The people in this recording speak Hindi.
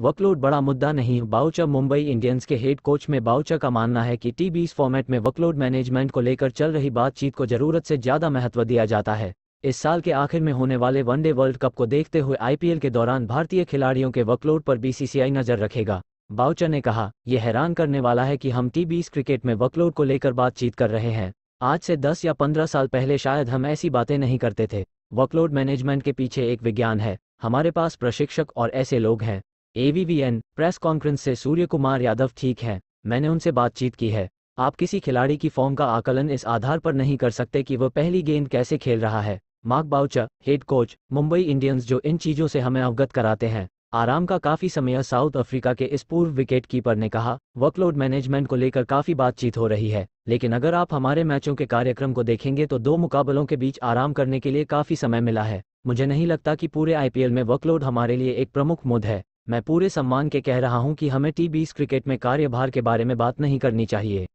वर्कलोड बड़ा मुद्दा नहीं बाउचा मुंबई इंडियंस के हेड कोच में बाउचा का मानना है कि टी फॉर्मेट में वर्कलोड मैनेजमेंट को लेकर चल रही बातचीत को जरूरत से ज्यादा महत्व दिया जाता है इस साल के आखिर में होने वाले वनडे वर्ल्ड कप को देखते हुए आईपीएल के दौरान भारतीय खिलाड़ियों के वर्कलोड पर बीसीसीआई नजर रखेगा बाउचा ने कहा यह हैरान करने वाला है कि हम टी बीस क्रिकेट में वर्कलोड को लेकर बातचीत कर रहे हैं आज से दस या पंद्रह साल पहले शायद हम ऐसी बातें नहीं करते थे वर्कलोड मैनेजमेंट के पीछे एक विज्ञान है हमारे पास प्रशिक्षक और ऐसे लोग हैं एबीबीएन प्रेस कॉन्फ्रेंस से सूर्य कुमार यादव ठीक है मैंने उनसे बातचीत की है आप किसी खिलाड़ी की फॉर्म का आकलन इस आधार पर नहीं कर सकते कि वह पहली गेंद कैसे खेल रहा है Mark Boucher head coach Mumbai Indians जो इन चीजों से हमें अवगत कराते हैं आराम का काफी समय साउथ अफ्रीका के इस पूर्व विकेट कीपर ने कहा वर्कलोड मैनेजमेंट को लेकर काफी बातचीत हो रही है लेकिन अगर आप हमारे मैचों के कार्यक्रम को देखेंगे तो दो मुकाबलों के बीच आराम करने के लिए काफी समय मिला है मुझे नहीं लगता कि पूरे आईपीएल में वर्कलोड हमारे लिए एक प्रमुख मुद्द है मैं पूरे सम्मान के कह रहा हूं कि हमें टी क्रिकेट में कार्यभार के बारे में बात नहीं करनी चाहिए